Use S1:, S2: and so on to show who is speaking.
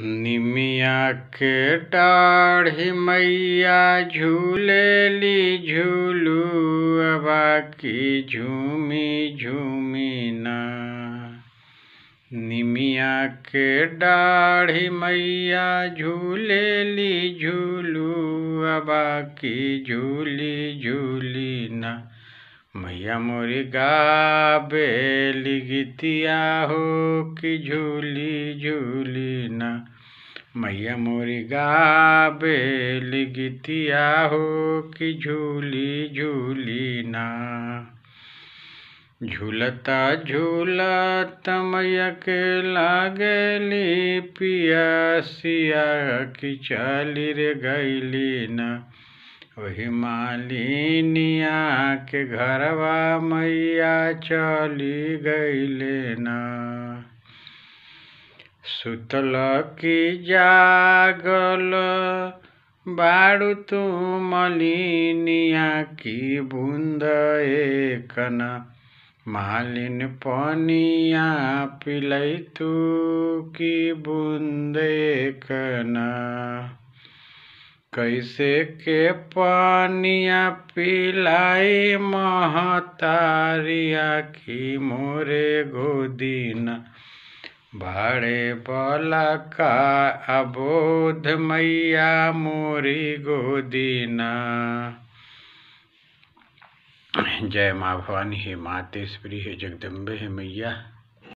S1: निमिया के टाढ़ी मैया झूले ली झूलू अबा की झूमी झूमी ना निमिया के डाढ़ी मैया झूले ली झूलू अबा की झूली झूली ना मैया मोरी गाबे लिगितिया हो कि झूली झूली ना मैया मोरी गाबे लिगितिया हो कि झूली झूली ना झूलता झूलत मैया के लागेली पिया सिया कि चली रे गैली ना हिमालिनिया के घरवा मैया चली गई न सुतल की जागल बाड़ू तू मलिनिया की बूंद न मालिन पनिया पिलई तू की बूंद न कैसे के पानिया पिलाई महतारिया की मोरे गोदीना भाड़े बोला का अबोध मैया मोरी गोदीना जय माँ भवानी हे माँ तेश्वरी हे जगदम्बे हे मैया